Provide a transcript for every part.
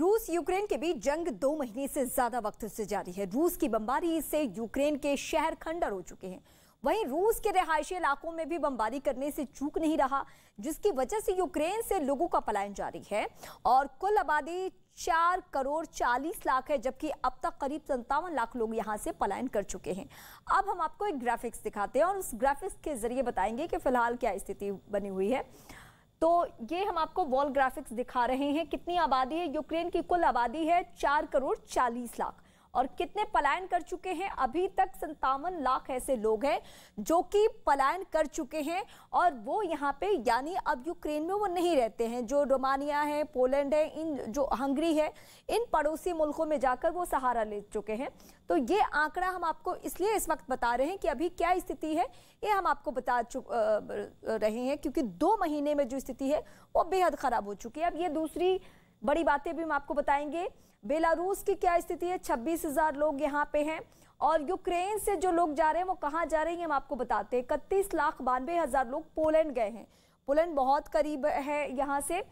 रूस यूक्रेन के बीच जंग दो महीने से ज्यादा वक्त से जारी है रूस की बमबारी से यूक्रेन के शहर खंडर हो चुके हैं वहीं रूस के रिहायशी इलाकों में भी बमबारी करने से चूक नहीं रहा जिसकी वजह से यूक्रेन से लोगों का पलायन जारी है और कुल आबादी चार करोड़ चालीस लाख है जबकि अब तक करीब संतावन लाख लोग यहाँ से पलायन कर चुके हैं अब हम आपको एक ग्राफिक्स दिखाते हैं और उस ग्राफिक्स के जरिए बताएंगे कि फिलहाल क्या स्थिति बनी हुई है तो ये हम आपको वॉल ग्राफिक्स दिखा रहे हैं कितनी आबादी है यूक्रेन की कुल आबादी है चार करोड़ चालीस लाख और कितने पलायन कर चुके हैं अभी तक संतावन लाख ऐसे लोग हैं जो कि पलायन कर चुके हैं और वो यहाँ पे यानी अब यूक्रेन में वो नहीं रहते हैं जो रोमानिया है पोलैंड है इन जो हंगरी है इन पड़ोसी मुल्कों में जाकर वो सहारा ले चुके हैं तो ये आंकड़ा हम आपको इसलिए इस वक्त बता रहे हैं कि अभी क्या स्थिति है ये हम आपको बता चुक रहे हैं क्योंकि दो महीने में जो स्थिति है वो बेहद ख़राब हो चुकी है अब ये दूसरी बड़ी बातें भी हम आपको बताएंगे बेलारूस की क्या स्थिति है छब्बीस हजार लोग यहाँ पे हैं और यूक्रेन से जो लोग जा रहे हैं वो कहाँ जा रहे हैं हम आपको बताते हैं इकतीस लाख बानवे हजार लोग पोलैंड गए हैं पोलैंड बहुत करीब है यहाँ से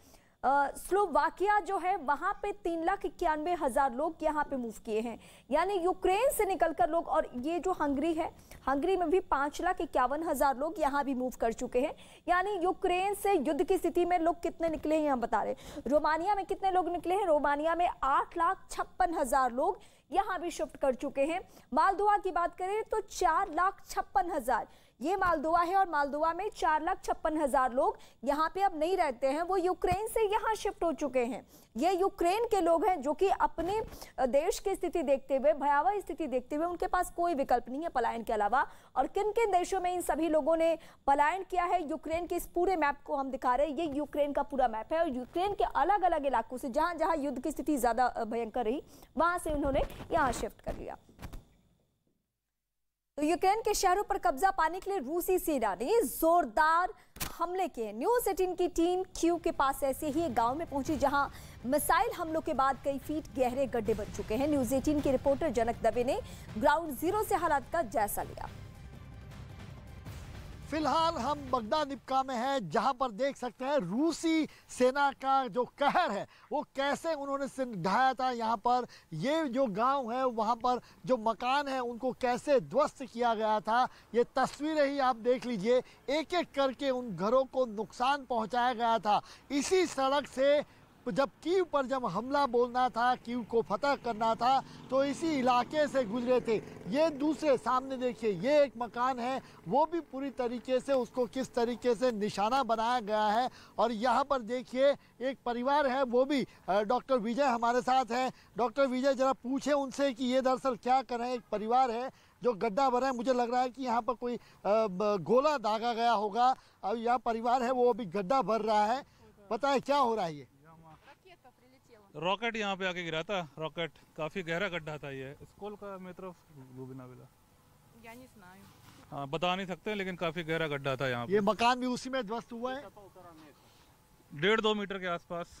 स्लोवाकिया जो है वहाँ पे तीन लाख इक्यानवे हज़ार लोग यहाँ पे मूव किए हैं यानी यूक्रेन से निकलकर लोग और ये जो हंगरी है हंगरी में भी पाँच लाख इक्यावन हज़ार लोग यहाँ भी मूव कर चुके हैं यानी यूक्रेन से युद्ध की स्थिति में लोग कितने निकले हैं हम बता रहे रोमानिया में कितने लोग निकले हैं रोमानिया में आठ लाख छप्पन हज़ार लोग यहाँ भी शिफ्ट कर चुके हैं मालदुआ की बात करें तो चार लाख छप्पन हज़ार ये मालदोवा है और मालदोवा में चार लाख छप्पन हज़ार लोग यहाँ पे अब नहीं रहते हैं वो यूक्रेन से यहाँ शिफ्ट हो चुके हैं ये यूक्रेन के लोग हैं जो कि अपने देश की स्थिति देखते हुए भयावह स्थिति देखते हुए उनके पास कोई विकल्प नहीं है पलायन के अलावा और किन किन देशों में इन सभी लोगों ने पलायन किया है यूक्रेन के इस पूरे मैप को हम दिखा रहे हैं ये यूक्रेन का पूरा मैप है और यूक्रेन के अलग अलग इलाकों से जहाँ जहाँ युद्ध की स्थिति ज़्यादा भयंकर रही वहाँ से उन्होंने यहाँ शिफ्ट कर लिया तो यूक्रेन के शहरों पर कब्जा पाने के लिए रूसी सेना ने जोरदार हमले किए न्यूज एटीन की टीम क्यू के पास ऐसे ही एक गांव में पहुंची जहां मिसाइल हमलों के बाद कई फीट गहरे गड्ढे बन चुके हैं न्यूज एटीन के रिपोर्टर जनक दबे ने ग्राउंड जीरो से हालात का जायजा लिया फिलहाल हम बगदाद निपका में हैं जहां पर देख सकते हैं रूसी सेना का जो कहर है वो कैसे उन्होंने ढाया था यहां पर ये जो गांव है वहां पर जो मकान है उनको कैसे ध्वस्त किया गया था ये तस्वीरें ही आप देख लीजिए एक एक करके उन घरों को नुकसान पहुंचाया गया था इसी सड़क से तो जब कीव पर जब हमला बोलना था कीव को फतह करना था तो इसी इलाके से गुजरे थे ये दूसरे सामने देखिए ये एक मकान है वो भी पूरी तरीके से उसको किस तरीके से निशाना बनाया गया है और यहाँ पर देखिए एक परिवार है वो भी डॉक्टर विजय हमारे साथ हैं डॉक्टर विजय ज़रा पूछे उनसे कि ये दरअसल क्या करें एक परिवार है जो गड्ढा भरा है मुझे लग रहा है कि यहाँ पर कोई गोला दागा गया होगा और यहाँ परिवार है वो अभी गड्ढा भर रहा है पता है क्या हो रहा है ये रॉकेट यहाँ पे आके गिरा था रॉकेट काफ़ी गहरा गड्ढा था ये स्कूल का मेरी तरफ बिला हाँ बता नहीं सकते लेकिन काफ़ी गहरा गड्ढा था यहाँ ये मकान भी उसी में ध्वस्त हुआ है डेढ़ दो मीटर के आसपास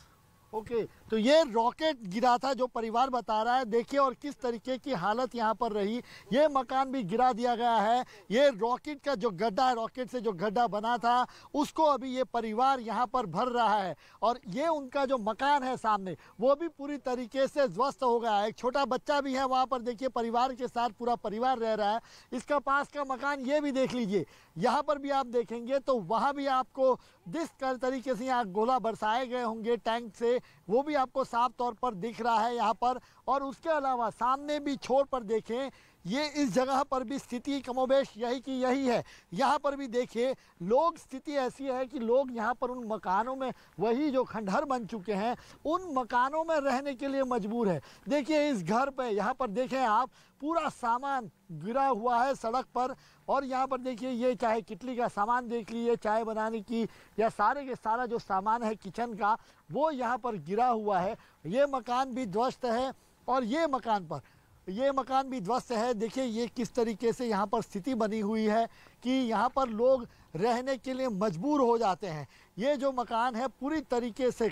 ओके तो ये रॉकेट गिरा था जो परिवार बता रहा है देखिए और किस तरीके की हालत यहाँ पर रही ये मकान भी गिरा दिया गया है ये रॉकेट का जो गड्ढा है रॉकेट से जो गड्ढा बना था उसको अभी ये परिवार यहाँ पर भर रहा है और ये उनका जो मकान है सामने वो भी पूरी तरीके से ध्वस्त हो गया है एक छोटा बच्चा भी है वहाँ पर देखिए परिवार के साथ पूरा परिवार रह रहा है इसका पास का मकान ये भी देख लीजिए यहाँ पर भी आप देखेंगे तो वहाँ भी आपको जिस तरीके से यहाँ गोला बरसाए गए होंगे टैंक से वो भी आपको साफ तौर पर दिख रहा है यहाँ पर और उसके अलावा सामने भी छोर पर देखें ये इस जगह पर भी स्थिति कमोबेश यही की यही है यहाँ पर भी देखिए लोग स्थिति ऐसी है कि लोग यहाँ पर उन मकानों में वही जो खंडहर बन चुके हैं उन मकानों में रहने के लिए मजबूर है देखिए इस घर पे यहाँ पर देखें आप पूरा सामान गिरा हुआ है सड़क पर और यहाँ पर देखिए ये चाहे किटली का सामान देख लीजिए चाय बनाने की या सारे के सारा जो सामान है किचन का वो यहाँ पर गिरा हुआ है ये मकान भी ध्वस्त है और ये मकान पर ये मकान भी ध्वस्त है देखिए ये किस तरीके से यहाँ पर स्थिति बनी हुई है कि यहाँ पर लोग रहने के लिए मजबूर हो जाते हैं ये जो मकान है पूरी तरीके से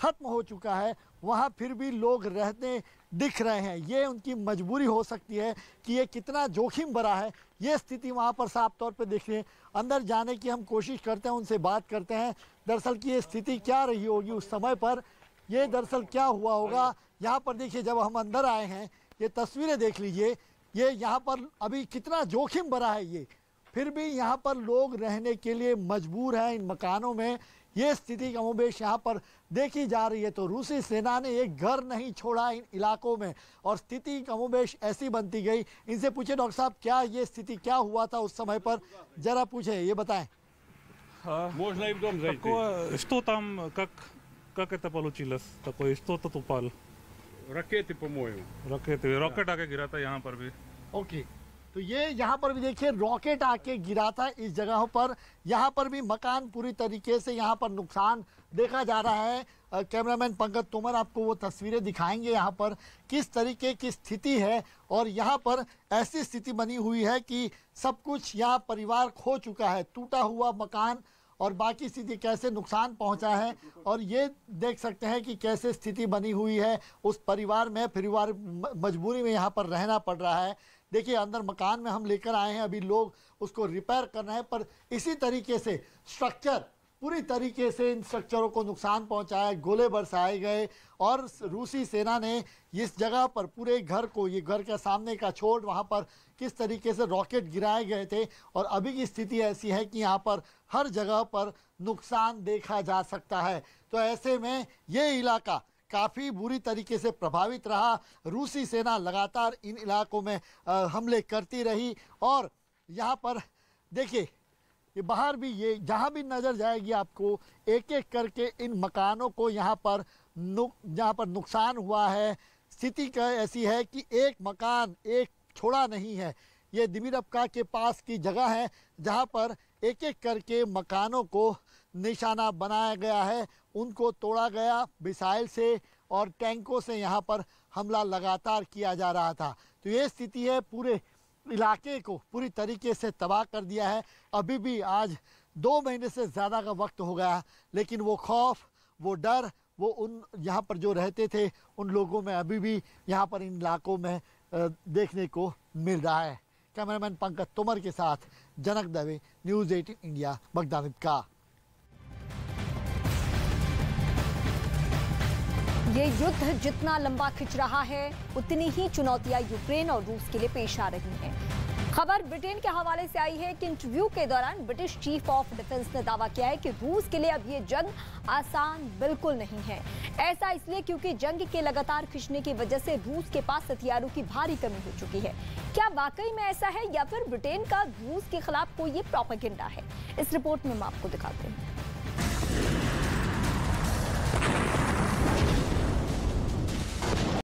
ख़त्म हो चुका है वहाँ फिर भी लोग रहते दिख रहे हैं ये उनकी मजबूरी हो सकती है कि ये कितना जोखिम भरा है ये स्थिति वहाँ पर साफ तौर पर देख रहे हैं अंदर जाने की हम कोशिश करते हैं उनसे बात करते हैं दरअसल की ये स्थिति क्या रही होगी उस समय पर ये दरअसल क्या हुआ होगा यहाँ पर देखिए जब हम अंदर आए हैं ये तस्वीरें देख लीजिए ये यहाँ पर अभी कितना जोखिम भरा है ये फिर भी यहाँ पर लोग रहने के लिए मजबूर हैं इन मकानों में ये स्थिति कमोबेश यहाँ पर देखी जा रही है तो रूसी सेना ने एक घर नहीं छोड़ा इन इलाकों में और स्थिति कमोबेश ऐसी बनती गई इनसे पूछे डॉक्टर साहब क्या ये स्थिति क्या हुआ था उस समय पर ज़रा पूछे ये बताएं А? и в дом зайти. Такое, что там, как, как это получилось? Такое, что тут упал? Ракеты, по-моему. Ракеты. रॉकेट आके गिरा था यहाँ पर भी ओके तो ये यहाँ पर भी देखिए रॉकेट आके गिरा था इस जगह पर यहाँ पर भी मकान पूरी तरीके से यहाँ पर नुकसान देखा जा रहा है कैमरामैन पंकज तोमर आपको वो तस्वीरें दिखाएंगे यहाँ पर किस तरीके की स्थिति है और यहाँ पर ऐसी स्थिति बनी हुई है कि सब कुछ यहाँ परिवार खो चुका है टूटा हुआ मकान और बाकी स्थिति कैसे नुकसान पहुंचा है और ये देख सकते हैं कि कैसे स्थिति बनी हुई है उस परिवार में परिवार मजबूरी में यहाँ पर रहना पड़ रहा है देखिए अंदर मकान में हम लेकर आए हैं अभी लोग उसको रिपेयर कर रहे हैं पर इसी तरीके से स्ट्रक्चर पूरी तरीके से इन स्ट्रक्चरों को नुकसान पहुंचाया गोले बरसाए गए और रूसी सेना ने इस जगह पर पूरे घर को ये घर के सामने का छोड़ वहाँ पर किस तरीके से रॉकेट गिराए गए थे और अभी की स्थिति ऐसी है कि यहाँ पर हर जगह पर नुकसान देखा जा सकता है तो ऐसे में ये इलाका काफ़ी बुरी तरीके से प्रभावित रहा रूसी सेना लगातार इन इलाकों में हमले करती रही और यहाँ पर देखिए ये बाहर भी ये जहाँ भी नज़र जाएगी आपको एक एक करके इन मकानों को यहाँ पर नु यहाँ पर नुकसान हुआ है स्थिति का ऐसी है कि एक मकान एक छोड़ा नहीं है ये दिमिरपका के पास की जगह है जहाँ पर एक एक करके मकानों को निशाना बनाया गया है उनको तोड़ा गया मिसाइल से और टैंकों से यहाँ पर हमला लगातार किया जा रहा था तो ये स्थिति है पूरे इलाके को पूरी तरीके से तबाह कर दिया है अभी भी आज दो महीने से ज़्यादा का वक्त हो गया लेकिन वो खौफ वो डर वो उन यहाँ पर जो रहते थे उन लोगों में अभी भी यहाँ पर इन इलाकों में देखने को मिल रहा है कैमरामैन पंकज तोमर के साथ Janak Dave news eighteen India बगदामिद का ये युद्ध जितना लंबा खिंच रहा है उतनी ही चुनौतियां यूक्रेन और रूस के लिए पेश आ रही हैं। खबर ब्रिटेन के हवाले से आई है कि इंटरव्यू के दौरान ब्रिटिश चीफ ऑफ डिफेंस ने दावा किया है कि रूस के लिए अब ये जंग आसान बिल्कुल नहीं है ऐसा इसलिए क्योंकि जंग के लगातार खिंचने की वजह से रूस के पास हथियारों की भारी कमी हो चुकी है क्या वाकई में ऐसा है या फिर ब्रिटेन का रूस के खिलाफ कोई ये प्रोपागेंडा है इस रिपोर्ट में हम आपको दिखाते हैं